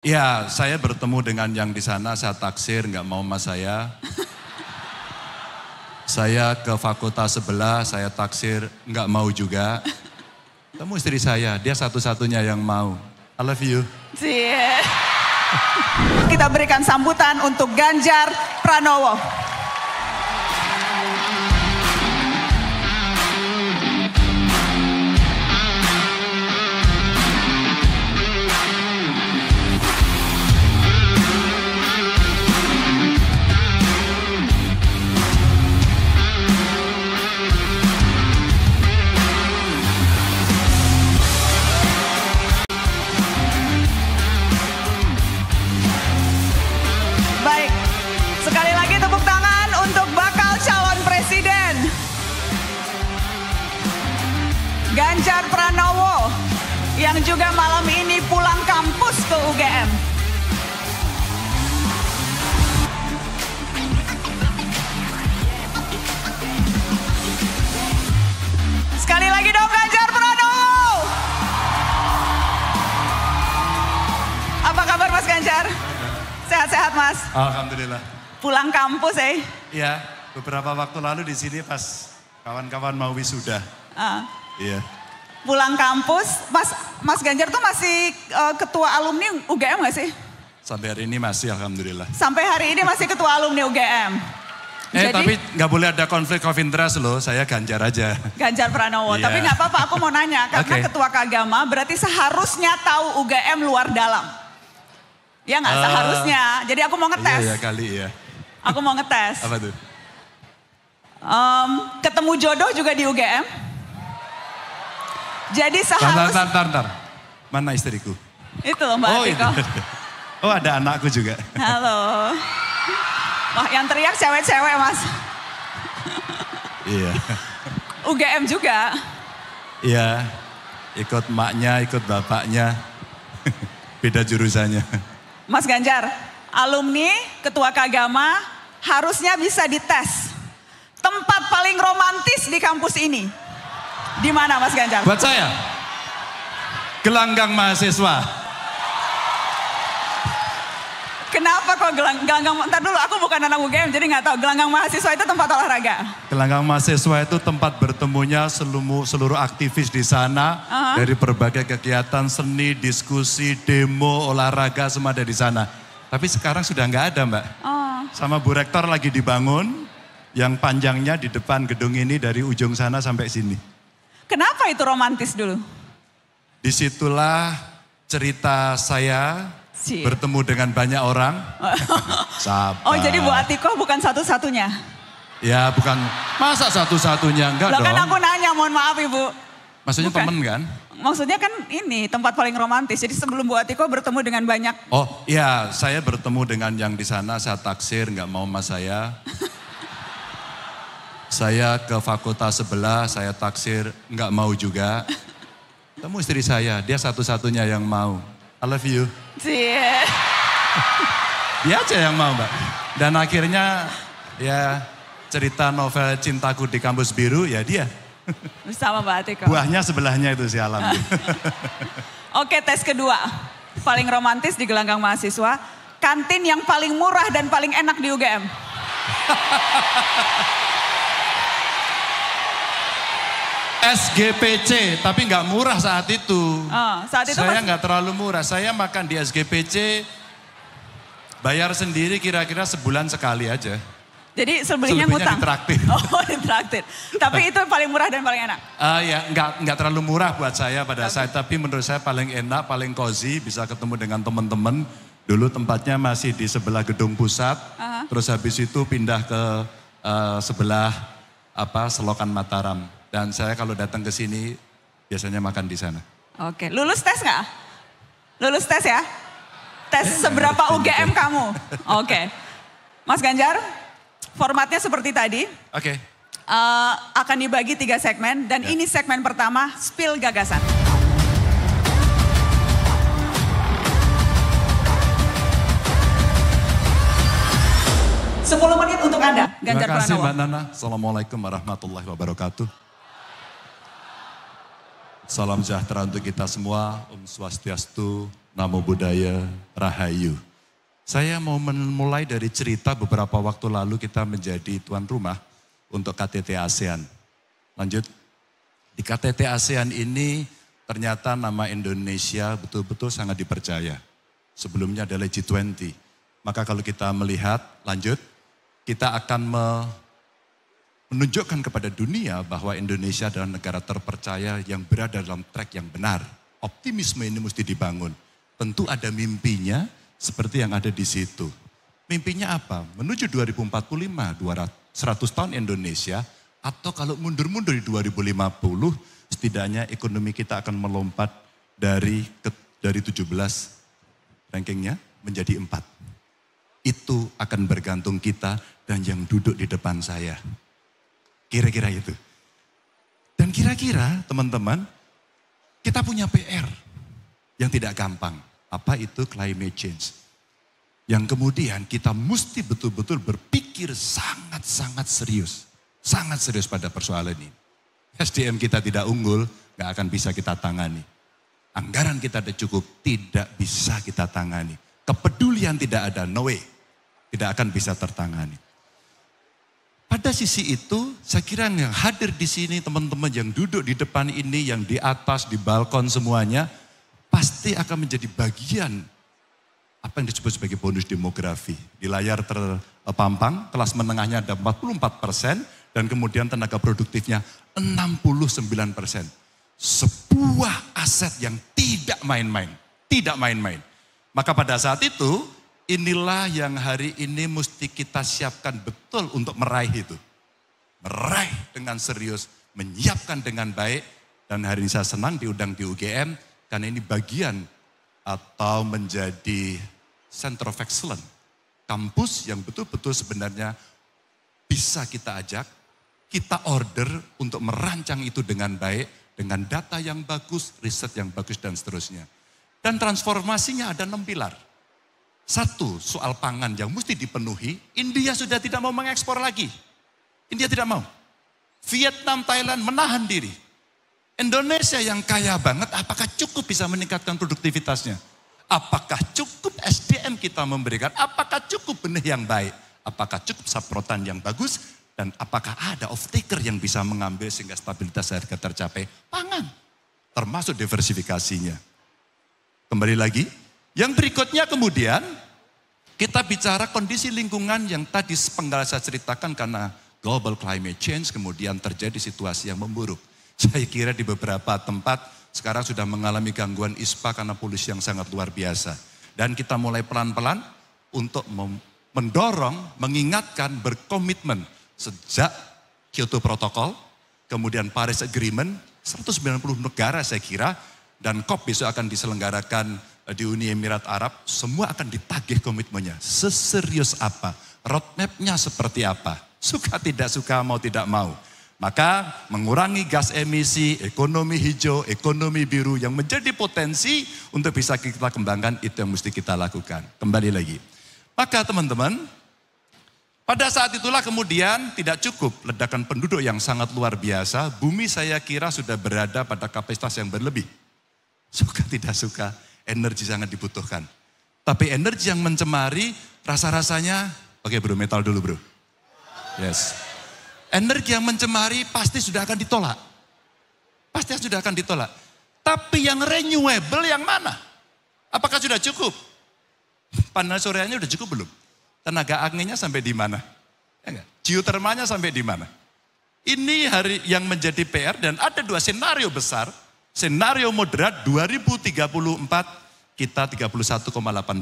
Ya, saya bertemu dengan yang di sana, saya taksir, nggak mau mas saya. saya ke fakultas sebelah, saya taksir, nggak mau juga. Temu istri saya, dia satu-satunya yang mau. I love you. Yeah. Kita berikan sambutan untuk Ganjar Pranowo. Prabowo yang juga malam ini pulang kampus ke UGM. Sekali lagi dong Ganjar Pranowo. Apa kabar Mas Ganjar? Sehat-sehat Mas? Alhamdulillah. Pulang kampus eh? Iya, beberapa waktu lalu di sini pas kawan-kawan mau wisuda. Uh. Iya pulang kampus. Mas Mas Ganjar tuh masih uh, ketua alumni UGM gak sih? Sampai hari ini masih alhamdulillah. Sampai hari ini masih ketua alumni UGM. Eh Jadi, tapi nggak boleh ada konflik of interest loh, saya Ganjar aja. Ganjar Pranowo, yeah. tapi iya. nggak apa-apa aku mau nanya, karena okay. ketua kagama berarti seharusnya tahu UGM luar dalam. Ya nggak uh, seharusnya, jadi aku mau iya, ngetes. Iya, iya kali ya. Aku mau ngetes. apa tuh? Um, ketemu jodoh juga di UGM? Jadi seharus... Bentar, Mana istriku? Itu loh Mbak oh, Atiko. Itu. Iya. Oh ada anakku juga. Halo. Wah yang teriak cewek-cewek mas. Iya. UGM juga. Iya. Ikut maknya, ikut bapaknya. Beda jurusannya. Mas Ganjar, alumni, ketua kagama harusnya bisa dites. Tempat paling romantis di kampus ini. Di mana Mas Ganjar? Buat saya. Gelanggang mahasiswa. Kenapa kok gelang, gelanggang, ntar dulu aku bukan anak UGM jadi nggak tahu gelanggang mahasiswa itu tempat olahraga. Gelanggang mahasiswa itu tempat bertemunya seluruh, seluruh aktivis di sana uh -huh. dari berbagai kegiatan seni, diskusi, demo, olahraga semua ada di sana. Tapi sekarang sudah nggak ada mbak. Oh. Sama Bu Rektor lagi dibangun yang panjangnya di depan gedung ini dari ujung sana sampai sini. Kenapa itu romantis dulu? Disitulah cerita saya Cie. bertemu dengan banyak orang. Oh jadi Bu Atiko bukan satu-satunya? Ya bukan, masa satu-satunya enggak Loh, kan dong. kan aku nanya, mohon maaf Ibu. Maksudnya bukan. temen kan? Maksudnya kan ini tempat paling romantis. Jadi sebelum Bu Atiko bertemu dengan banyak. Oh iya, saya bertemu dengan yang di sana. Saya taksir, nggak mau mas saya. Saya ke fakultas sebelah, saya taksir, nggak mau juga. Temu istri saya, dia satu-satunya yang mau. I love you. Yeah. dia aja yang mau mbak. Dan akhirnya ya cerita novel Cintaku di Kampus Biru ya dia. Bersama Mbak Atiko. Buahnya sebelahnya itu si Alam. Oke tes kedua. Paling romantis di gelanggang mahasiswa. Kantin yang paling murah dan paling enak di UGM. SGPC, tapi nggak murah saat itu. Oh, saat itu saya nggak terlalu murah. Saya makan di SGPC bayar sendiri kira-kira sebulan sekali aja. Jadi selebihnya, ngutang. Ditraktir. Oh, ditraktir. tapi itu paling murah dan paling enak. Uh, ya, nggak nggak terlalu murah buat saya pada okay. saat, tapi menurut saya paling enak, paling cozy, bisa ketemu dengan teman-teman. Dulu tempatnya masih di sebelah gedung pusat, uh -huh. terus habis itu pindah ke uh, sebelah apa selokan Mataram. Dan saya kalau datang ke sini biasanya makan di sana. Oke, lulus tes nggak? Lulus tes ya? Tes eh, seberapa UGM kamu? Oke. Mas Ganjar, formatnya seperti tadi. Oke. Uh, akan dibagi tiga segmen dan ya. ini segmen pertama, spill gagasan. Sepuluh menit untuk Anda, Ganjar Pranowo. Terima kasih Pranowo. Mbak Nana. Assalamualaikum warahmatullahi wabarakatuh. Salam sejahtera untuk kita semua. Om Swastiastu, Namo Buddhaya, Rahayu. Saya mau memulai dari cerita beberapa waktu lalu kita menjadi tuan rumah untuk KTT ASEAN. Lanjut. Di KTT ASEAN ini ternyata nama Indonesia betul-betul sangat dipercaya. Sebelumnya adalah G20. Maka kalau kita melihat, lanjut, kita akan me menunjukkan kepada dunia bahwa Indonesia adalah negara terpercaya yang berada dalam track yang benar. Optimisme ini mesti dibangun. Tentu ada mimpinya seperti yang ada di situ. Mimpinya apa? Menuju 2045, 200, 100 tahun Indonesia, atau kalau mundur-mundur di 2050, setidaknya ekonomi kita akan melompat dari ke, dari 17 rankingnya menjadi 4. Itu akan bergantung kita dan yang duduk di depan saya. Kira-kira itu. Dan kira-kira teman-teman, kita punya PR yang tidak gampang. Apa itu climate change? Yang kemudian kita mesti betul-betul berpikir sangat-sangat serius. Sangat serius pada persoalan ini. SDM kita tidak unggul, nggak akan bisa kita tangani. Anggaran kita tidak cukup, tidak bisa kita tangani. Kepedulian tidak ada, no way. Tidak akan bisa tertangani. Pada sisi itu, saya kira yang hadir di sini teman-teman yang duduk di depan ini, yang di atas, di balkon semuanya, pasti akan menjadi bagian apa yang disebut sebagai bonus demografi. Di layar terpampang, kelas menengahnya ada 44 persen, dan kemudian tenaga produktifnya 69 persen. Sebuah aset yang tidak main-main, tidak main-main. Maka pada saat itu, Inilah yang hari ini mesti kita siapkan betul untuk meraih itu. Meraih dengan serius, menyiapkan dengan baik. Dan hari ini saya senang diundang di UGM karena ini bagian atau menjadi center of excellence. Kampus yang betul-betul sebenarnya bisa kita ajak, kita order untuk merancang itu dengan baik, dengan data yang bagus, riset yang bagus, dan seterusnya. Dan transformasinya ada enam pilar satu, soal pangan yang mesti dipenuhi, India sudah tidak mau mengekspor lagi. India tidak mau. Vietnam, Thailand menahan diri. Indonesia yang kaya banget, apakah cukup bisa meningkatkan produktivitasnya? Apakah cukup SDM kita memberikan? Apakah cukup benih yang baik? Apakah cukup saprotan yang bagus? Dan apakah ada off-taker yang bisa mengambil sehingga stabilitas harga tercapai? Pangan, termasuk diversifikasinya. Kembali lagi, yang berikutnya kemudian kita bicara kondisi lingkungan yang tadi sepenggal saya ceritakan karena global climate change kemudian terjadi situasi yang memburuk. Saya kira di beberapa tempat sekarang sudah mengalami gangguan ISPA karena polusi yang sangat luar biasa. Dan kita mulai pelan-pelan untuk mendorong, mengingatkan, berkomitmen sejak Kyoto Protocol, kemudian Paris Agreement, 190 negara saya kira, dan COP besok akan diselenggarakan Eh, di Uni Emirat Arab, semua akan ditagih komitmennya. Seserius apa? Roadmapnya seperti apa? Suka tidak suka, mau tidak mau. Maka mengurangi gas emisi, ekonomi hijau, ekonomi biru yang menjadi potensi untuk bisa kita kembangkan itu yang mesti kita lakukan. Kembali lagi. Maka teman-teman, pada saat itulah kemudian tidak cukup ledakan penduduk yang sangat luar biasa, bumi saya kira sudah berada pada kapasitas yang berlebih. Suka tidak suka, energi sangat dibutuhkan. Tapi energi yang mencemari rasa-rasanya, oke okay bro metal dulu bro. Yes. Energi yang mencemari pasti sudah akan ditolak. Pasti sudah akan ditolak. Tapi yang renewable yang mana? Apakah sudah cukup? Panel soreannya sudah cukup belum? Tenaga anginnya sampai di mana? Ya Geotermanya sampai di mana? Ini hari yang menjadi PR dan ada dua senario besar Senario moderat 2034 kita 31,8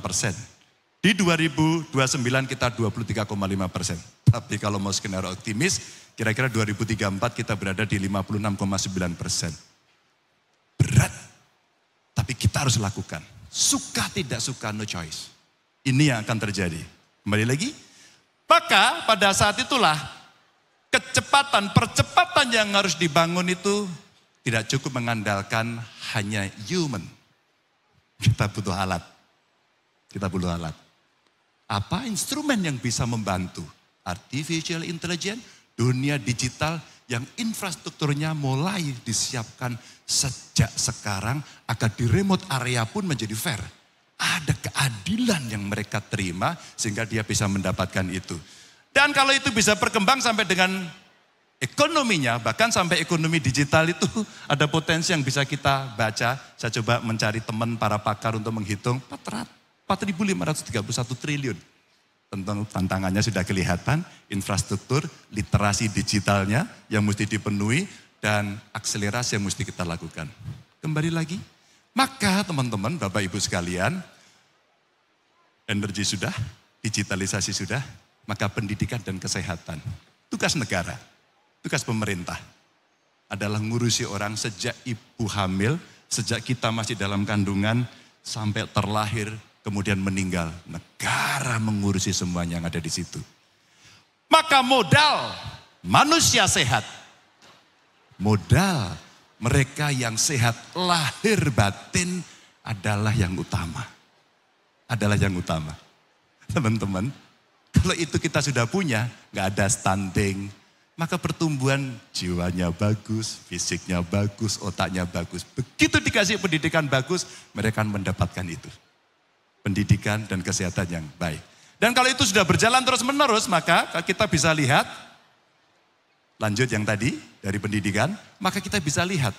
persen. Di 2029 kita 23,5 persen. Tapi kalau mau skenario optimis, kira-kira 2034 kita berada di 56,9 persen. Berat, tapi kita harus lakukan. Suka tidak suka, no choice. Ini yang akan terjadi. Kembali lagi, maka pada saat itulah kecepatan, percepatan yang harus dibangun itu tidak cukup mengandalkan hanya human. Kita butuh alat. Kita butuh alat. Apa instrumen yang bisa membantu? Artificial intelligence, dunia digital yang infrastrukturnya mulai disiapkan sejak sekarang agar di remote area pun menjadi fair. Ada keadilan yang mereka terima sehingga dia bisa mendapatkan itu. Dan kalau itu bisa berkembang sampai dengan ekonominya, bahkan sampai ekonomi digital itu ada potensi yang bisa kita baca. Saya coba mencari teman para pakar untuk menghitung 4.531 triliun. Tentang tantangannya sudah kelihatan, infrastruktur, literasi digitalnya yang mesti dipenuhi, dan akselerasi yang mesti kita lakukan. Kembali lagi, maka teman-teman, Bapak Ibu sekalian, energi sudah, digitalisasi sudah, maka pendidikan dan kesehatan. Tugas negara, Tugas pemerintah adalah ngurusi orang sejak ibu hamil, sejak kita masih dalam kandungan, sampai terlahir, kemudian meninggal. Negara mengurusi semuanya yang ada di situ. Maka modal manusia sehat. Modal mereka yang sehat lahir batin adalah yang utama. Adalah yang utama. Teman-teman, kalau itu kita sudah punya, nggak ada stunting, maka pertumbuhan jiwanya bagus, fisiknya bagus, otaknya bagus. Begitu dikasih pendidikan bagus, mereka mendapatkan itu. Pendidikan dan kesehatan yang baik. Dan kalau itu sudah berjalan terus-menerus, maka kita bisa lihat, lanjut yang tadi dari pendidikan, maka kita bisa lihat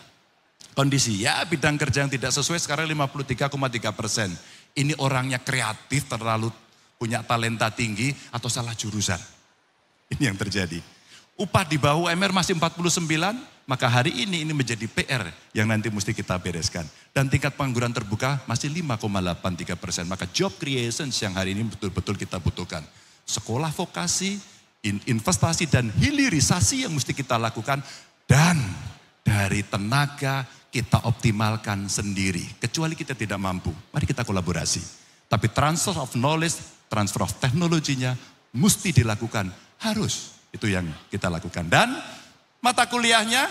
kondisi. Ya bidang kerja yang tidak sesuai sekarang 53,3 persen. Ini orangnya kreatif, terlalu punya talenta tinggi atau salah jurusan. Ini yang terjadi upah di bawah UMR masih 49, maka hari ini ini menjadi PR yang nanti mesti kita bereskan. Dan tingkat pengangguran terbuka masih 5,83 persen. Maka job creation yang hari ini betul-betul kita butuhkan. Sekolah vokasi, investasi dan hilirisasi yang mesti kita lakukan. Dan dari tenaga kita optimalkan sendiri. Kecuali kita tidak mampu. Mari kita kolaborasi. Tapi transfer of knowledge, transfer of teknologinya mesti dilakukan. Harus itu yang kita lakukan. Dan mata kuliahnya,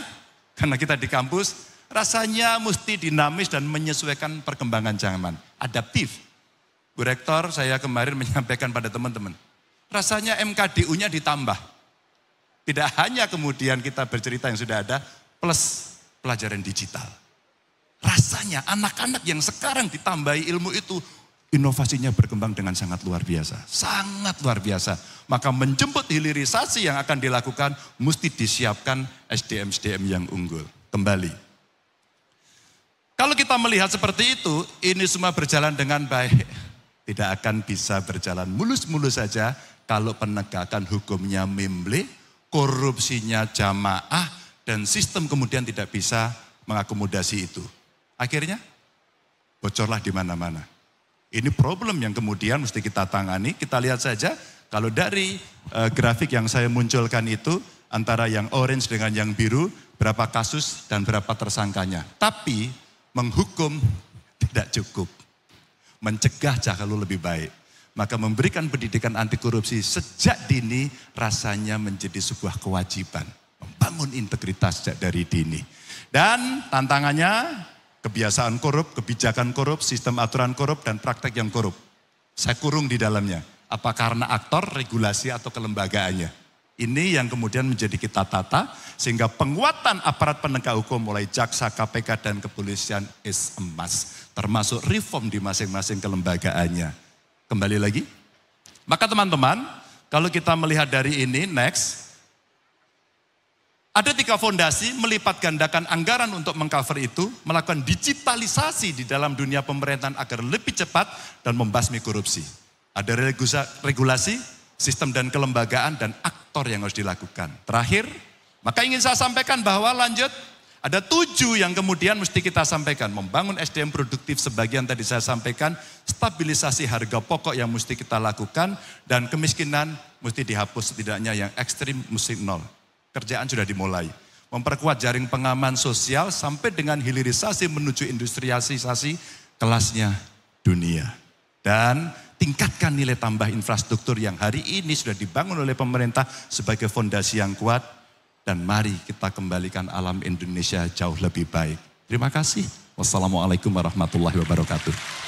karena kita di kampus, rasanya mesti dinamis dan menyesuaikan perkembangan zaman. Adaptif. Bu Rektor, saya kemarin menyampaikan pada teman-teman. Rasanya MKDU-nya ditambah. Tidak hanya kemudian kita bercerita yang sudah ada, plus pelajaran digital. Rasanya anak-anak yang sekarang ditambahi ilmu itu inovasinya berkembang dengan sangat luar biasa. Sangat luar biasa. Maka menjemput hilirisasi yang akan dilakukan mesti disiapkan SDM-SDM yang unggul. Kembali. Kalau kita melihat seperti itu, ini semua berjalan dengan baik. Tidak akan bisa berjalan mulus-mulus saja kalau penegakan hukumnya memble, korupsinya jamaah, dan sistem kemudian tidak bisa mengakomodasi itu. Akhirnya, bocorlah di mana-mana. Ini problem yang kemudian mesti kita tangani. Kita lihat saja kalau dari uh, grafik yang saya munculkan itu antara yang orange dengan yang biru berapa kasus dan berapa tersangkanya. Tapi menghukum tidak cukup. Mencegah jauh lebih baik. Maka memberikan pendidikan anti korupsi sejak dini rasanya menjadi sebuah kewajiban. Membangun integritas sejak dari dini. Dan tantangannya Kebiasaan korup, kebijakan korup, sistem aturan korup, dan praktek yang korup. Saya kurung di dalamnya. Apa karena aktor, regulasi, atau kelembagaannya. Ini yang kemudian menjadi kita tata, sehingga penguatan aparat penegak hukum mulai jaksa, KPK, dan kepolisian is emas. Termasuk reform di masing-masing kelembagaannya. Kembali lagi. Maka teman-teman, kalau kita melihat dari ini, next, ada tiga fondasi melipat gandakan anggaran untuk mengcover itu, melakukan digitalisasi di dalam dunia pemerintahan agar lebih cepat dan membasmi korupsi. Ada regulasi, sistem dan kelembagaan dan aktor yang harus dilakukan. Terakhir, maka ingin saya sampaikan bahwa lanjut ada tujuh yang kemudian mesti kita sampaikan. Membangun SDM produktif sebagian tadi saya sampaikan. Stabilisasi harga pokok yang mesti kita lakukan. Dan kemiskinan mesti dihapus setidaknya yang ekstrim mesti nol. Kerjaan sudah dimulai. Memperkuat jaring pengaman sosial sampai dengan hilirisasi menuju industrialisasi kelasnya dunia. Dan tingkatkan nilai tambah infrastruktur yang hari ini sudah dibangun oleh pemerintah sebagai fondasi yang kuat. Dan mari kita kembalikan alam Indonesia jauh lebih baik. Terima kasih. Wassalamualaikum warahmatullahi wabarakatuh.